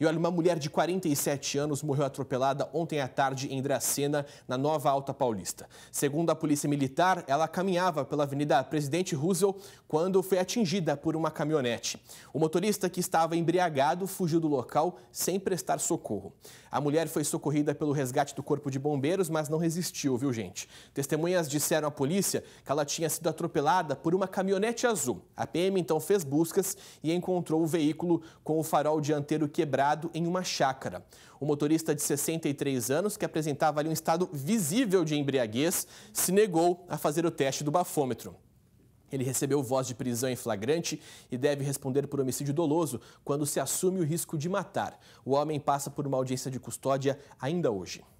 E olha, uma mulher de 47 anos morreu atropelada ontem à tarde em Dracena, na Nova Alta Paulista. Segundo a Polícia Militar, ela caminhava pela Avenida Presidente Roosevelt quando foi atingida por uma caminhonete. O motorista, que estava embriagado, fugiu do local sem prestar socorro. A mulher foi socorrida pelo resgate do Corpo de Bombeiros, mas não resistiu, viu, gente? Testemunhas disseram à polícia que ela tinha sido atropelada por uma caminhonete azul. A PM então fez buscas e encontrou o veículo com o farol dianteiro quebrado em uma chácara. O motorista de 63 anos, que apresentava ali um estado visível de embriaguez, se negou a fazer o teste do bafômetro. Ele recebeu voz de prisão em flagrante e deve responder por homicídio doloso quando se assume o risco de matar. O homem passa por uma audiência de custódia ainda hoje.